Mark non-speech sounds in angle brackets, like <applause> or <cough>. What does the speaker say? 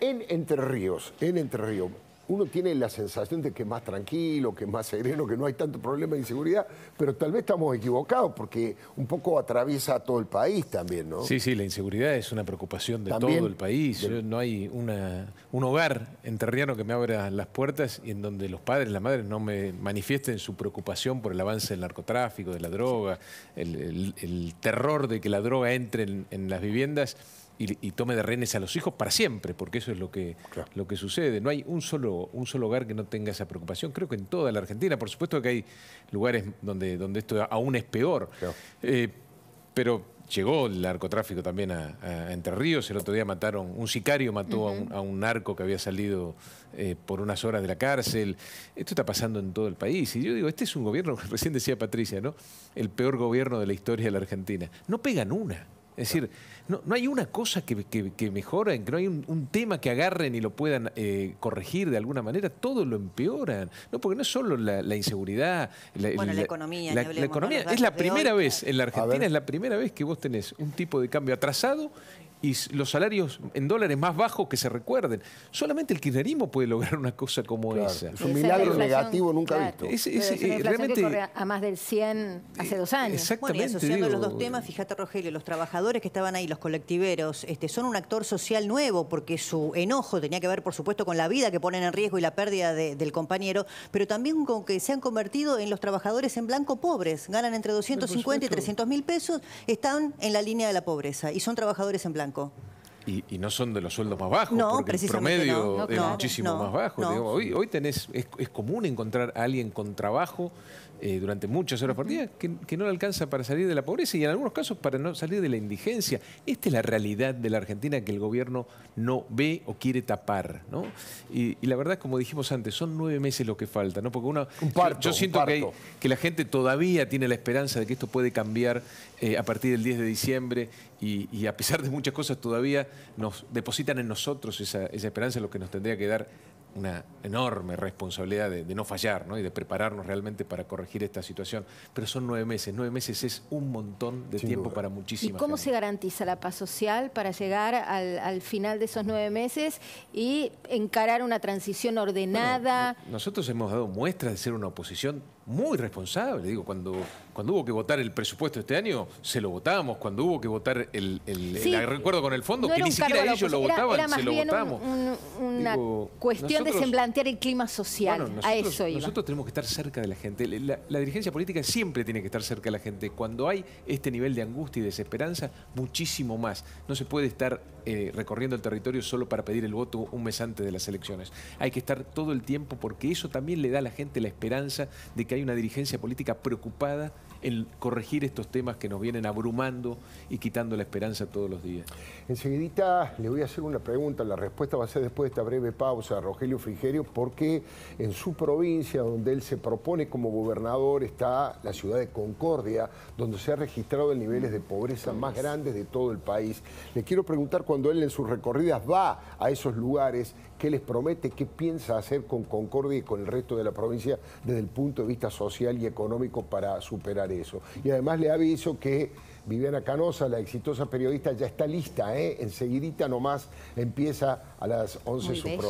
En Entre Ríos, en Entre Ríos, uno tiene la sensación de que es más tranquilo, que es más sereno, que no hay tanto problema de inseguridad, pero tal vez estamos equivocados porque un poco atraviesa todo el país también, ¿no? Sí, sí, la inseguridad es una preocupación de todo el país. No hay una, un hogar enterriano que me abra las puertas y en donde los padres, las madres no me manifiesten su preocupación por el avance del narcotráfico, de la droga, el, terror de que la droga entre en las viviendas y, tome de rehenes a los hijos para siempre, porque eso es lo que, lo que sucede. No hay un solo, un solo hogar que no tenga esa preocupación, creo que en toda la Argentina. Por supuesto que hay lugares donde, donde esto aún es peor, eh, pero llegó el narcotráfico también a, Entre Ríos. El otro día mataron, un sicario mató a, un, a, narco que había salido eh, por unas horas de la cárcel. Esto está pasando en todo el país. Y yo digo, este es un gobierno, <laughs> recién decía Patricia, ¿no? El peor gobierno de la historia de la Argentina. No pegan una. Es decir, no, no hay una cosa que, que, que mejoren, que no hay un, tema que agarren y lo puedan eh, corregir de alguna manera, todo lo empeoran. No, porque no es solo la, inseguridad. La, bueno, la, economía. La, economía es la primera vez, en la Argentina es la primera vez que vos tenés un tipo de cambio atrasado y los salarios en dólares más bajos que se recuerden. Solamente el kirchnerismo puede lograr una cosa como esa. Es un milagro negativo nunca visto. Es, realmente que a más del 100 hace dos años. Exactamente. Bueno, y asociando los dos temas, fíjate Rogelio, los trabajadores que estaban ahí, los colectiveros, este, son un actor social nuevo porque su enojo tenía que ver, por supuesto, con la vida que ponen en riesgo y la pérdida del compañero, pero también con que se han convertido en los trabajadores en blanco pobres. Ganan entre 250 y 300 mil pesos, están en la línea de la pobreza y son trabajadores en blanco. Blanco. Y, no son de los sueldos más bajos, no, porque el promedio es muchísimo más bajo. hoy, hoy tenés, es, común encontrar a alguien con trabajo eh, durante muchas horas por día que, no le alcanza para salir de la pobreza y en algunos casos para no salir de la indigencia. Esta es la realidad de la Argentina que el gobierno no ve o quiere tapar. ¿no? Y, la verdad, como dijimos antes, son nueve meses lo que falta. ¿no? Porque uno, yo, siento que, la gente todavía tiene la esperanza de que esto puede cambiar eh, a partir del 10 de diciembre y a pesar de muchas cosas todavía nos depositan en nosotros esa, esperanza, lo que nos tendría que dar una enorme responsabilidad de, no fallar ¿no? y de prepararnos realmente para corregir esta situación. Pero son nueve meses, nueve meses es un montón de tiempo para muchísimas ¿Y cómo se garantiza la paz social para llegar al, final de esos nueve meses y encarar una transición ordenada? nosotros hemos dado muestras de ser una oposición muy responsable. Digo, cuando, cuando hubo que votar el presupuesto este año, se lo votamos. Cuando hubo que votar el, recuerdo con el fondo, que ni siquiera ellos lo votaban, se lo votamos. una cuestión nosotros, plantear el clima social. a eso Nosotros tenemos que estar cerca de la gente. la, dirigencia política siempre tiene que estar cerca de la gente. Cuando hay este nivel de angustia y desesperanza, muchísimo más. No se puede estar eh, recorriendo el territorio solo para pedir el voto un mes antes de las elecciones. Hay que estar todo el tiempo porque eso también le da a la gente la esperanza de que hay una dirigencia política preocupada en corregir estos temas que nos vienen abrumando y quitando la esperanza todos los días. Enseguidita le voy a hacer una pregunta, la respuesta va a ser después de esta breve pausa a Rogelio Frigerio, porque en su provincia donde él se propone como gobernador está la ciudad de Concordia, donde se ha registrado el niveles de pobreza más grandes de todo el país. Le quiero preguntar cuando él en sus recorridas va a esos lugares, qué les promete, qué piensa hacer con Concordia y con el resto de la provincia desde el punto de vista social y económico para superar eso. Y además le aviso que Viviana Canosa, la exitosa periodista, ya está lista, ¿eh? enseguidita nomás empieza a las 11 su programa.